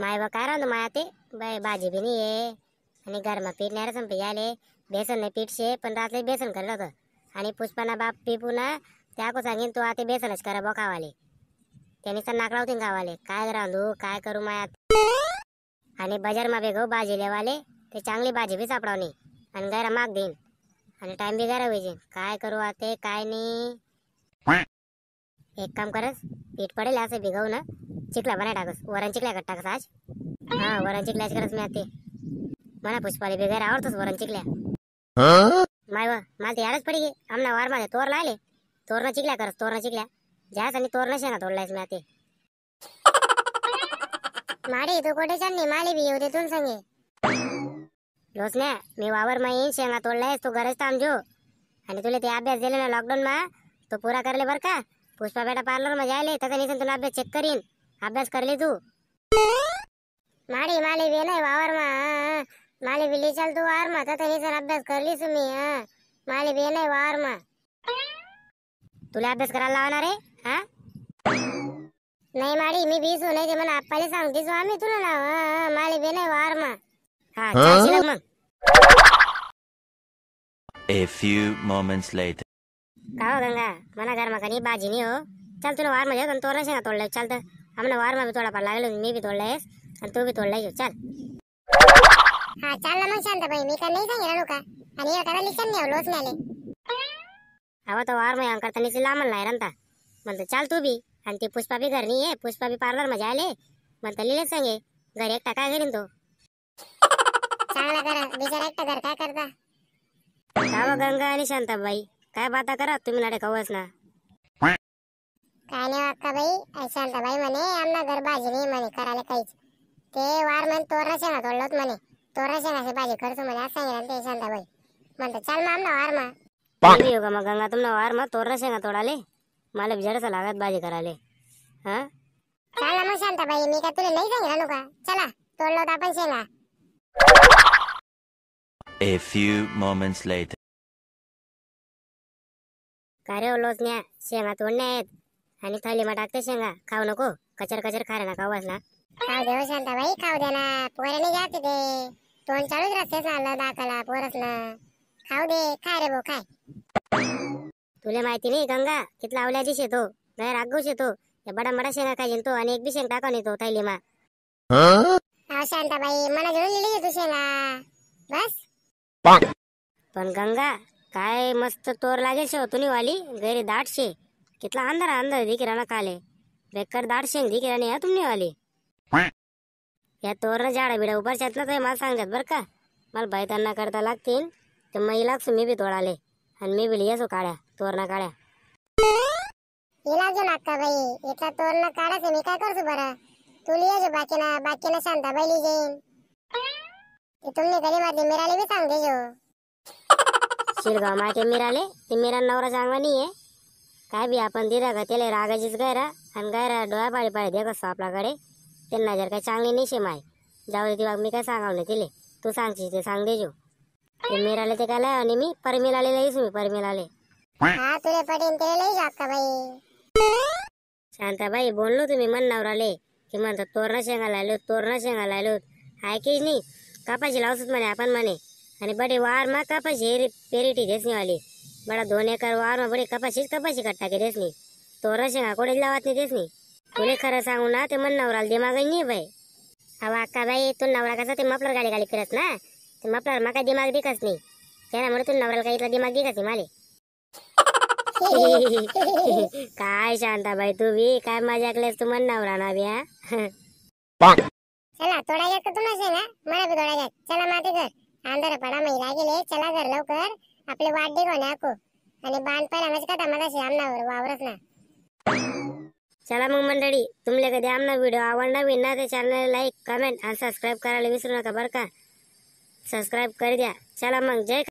माय बा काय राहतो माया ते बाय भाजी बी नाही ये आणि घरमा पीठ नाही संपी आले बेसन नाही पीठ शे पण रात्री बेसन करलं होतं आणि पुष्पाना बाप त्या त्याको सांगेन तू आता बेसनच करा बो खावाले त्याने तर नाकला होती गावाले काय रांधू काय करू माया आणि बाजार मा बेगो भाजी लेवाले ते चांगली भाजी बी सापडावणे आणि गायरा माग देईन आणि टाइम बी गायरा होईल काय करू आते काय नाही एक काम करस पीठ पडेल असं बिघव ना चिकला बना टाकस वरण चिकल्या कट टाकस आज हा वरण चिकल्याच करत मी आते मला पुष्पाली बेगर आवडतोस वरण चिखल्या माय व मला ते याडच पडी गे आमना वार माझ्या तोर आले तोरणा चिखल्या करस तोरणा चिकल्या जास्त आणि तोरणा शेणा तोडलायस मी आते माडी तू कुठे चालली माली बी येऊ दे तुम संगे लोचण्या मी वावर मा येईन शेणा तोडलायस तू गरज थांब आणि तुला ते अभ्यास दिले ना लॉकडाऊन मा तो पुरा करले बर का पुष्पा बेटा पार्लर मध्ये आले तसं निसन तुला अभ्यास चेक करीन अभ्यास करले तू माडी माले नाही वावर माले विले चाल तू वावर मा तरी सर अभ्यास करली तुम्ही माले वे नाही तुला अभ्यास करायला लावणार आहे हा नाही माडी मी बी नाही ते मला आपले सांगते हो आम्ही तुला ना माले नाही वार हा मग A few moments later. काव हो गंगा मला घर मकानी बाजी नाही हो चल तुला वार म्हणजे तोरण शेंगा तोडलं चालतं आम्हाला वारमा बी तोडा पर लागलं मी बी तोडलायस आणि तू बी तोडलाय चल हा चल ना शांत भाई मी का नाही सांगितलं लोका आणि एकाला लिशन नाही लोच नाही आवा तो वार मग करता निची लांब नाही मन तो चल तू भी आणि ती पुष्पा घर घरनी आहे पुष्पा भी पार्लर मध्ये आले म्हणता लिहिलेच सांगे घर एकटा काय घरीन तो चांगला करा बिचारा एकटा घर काय करता गावा गंगा आणि शांताबाई काय बाता करा तुम्ही नाडे खाऊच ना भाई अक्काबाई शांताबाई म्हणे आमना घर भाजी नाही मने कराले काहीच ते वार म्हणे तोरणा शेणा तोडलोत म्हणे तोरणा शेणाची भाजी करतो म्हणे असं सांगितलं ते शांताबाई म्हणतो चल मग आमना वार मा येऊ का मग गंगा तुमना वार मग तोरणा शेंगा तोडाले मला बिचाराचा लागत भाजी करायले हा चल ना मग भाई मी का तुला नाही सांगितलं नका चला तोडलो आपण शेंगा A few moments later. काय रे ओलोसण्या शेंगा तोडण्या आणि मग टाकते शेंगा खाऊ नको कचर कचर खा ना खाऊ हो असला खाऊ दे शांताबाई खाऊ दे ना पोराने घ्या तिथे तोंड चालूच रस्ते चाललं दाखला पोरसला खाऊ दे खा रे भाऊ काय तुला माहिती नाही गंगा कितला लावल्याची शेतो गैर आगू शेतो बडा बडा शेंगा खाय तो आणि एक बी शेंग टाकून येतो मा शांताबाई मला घेऊन लिहिली तू शेंगा बस पण गंगा काय मस्त तोर लागेल शेव तुम्ही वाली गैरी शे कितला अंदर अंदर दिख रहा ना काले बेकर दाट शेंग दिख रहा नहीं है तुमने वाली या तोरण जाड़ा बिडा उपर शेतला तर मला सांगतात बर का मला बैतांना करता लागतील तर महिलाच मी बी तोडाले आणि मी बी लिहासो काड्या तोरणा काळ्या हिला जो नाका बाई इथला से काढायचं मी काय करतो बरा तू लिया लिहायचो बाकीना बाकीना शांता बाई लिहिजेन तुम्ही ले मिराले बी सांगते जो शिरगाव मेरा मिराले ते मेरा नवरा चांगला नाही आहे काय बी आपण दिला का त्याला रागाचीच गायरा आणि गायरा डोळ्या पाळी पाळी दे कसं आपल्याकडे त्यांना जर काही चांगली शेम आहे जाऊ दे मी काय सांगाव ना तिले तू सांगशील ते सांग दे ते मीराले ते काय आणि मी परमिल आले मी परमेल आले शांताबाई बोललो तुम्ही म्हणणार आले की म्हणतात तोरणा शेंगा लायलो तोरणा शेंगा लायलो ऐकेच नाही कापाशी लावसत म्हणे आपण म्हणे आणि बडे वार मग कापाशी पेरिटी वाली बडा धोनेकर वारमा बडी कपाशीच कपाशी कट्टा की देश नहीं तो रशिंगा कोडे लावत नहीं देश नहीं तुले खर सांगू ना ते मन नवराला दिमाग नाही भाई अब अक्का बाई तू नवरा कसा ते मफलर गाडी गाडी फिरत ना ते मफलर मका दिमाग दिकच नाही त्यामुळे तू नवऱ्याला का इतना दिमाग दिकच नाही माले काय शांता भाई तू भी काय मजाक केलीस तू मन नवरा ना भी हा? चला थोडा घ्या का तुम्हाला ना मला भी थोडा घ्या चला माते कर अंधार पडा महिला गेले चला घर लवकर आपले वाट कोणाको आणि बांधपाय म्हणजे का तमागाशी आमनावर वावरत ना चला मग मंडळी तुमले कधी आमना व्हिडिओ आवडला बी ना ते चॅनल लाईक कमेंट आणि सबस्क्राईब करायला विसरू नका बरं का सबस्क्राईब कर द्या चला मग जय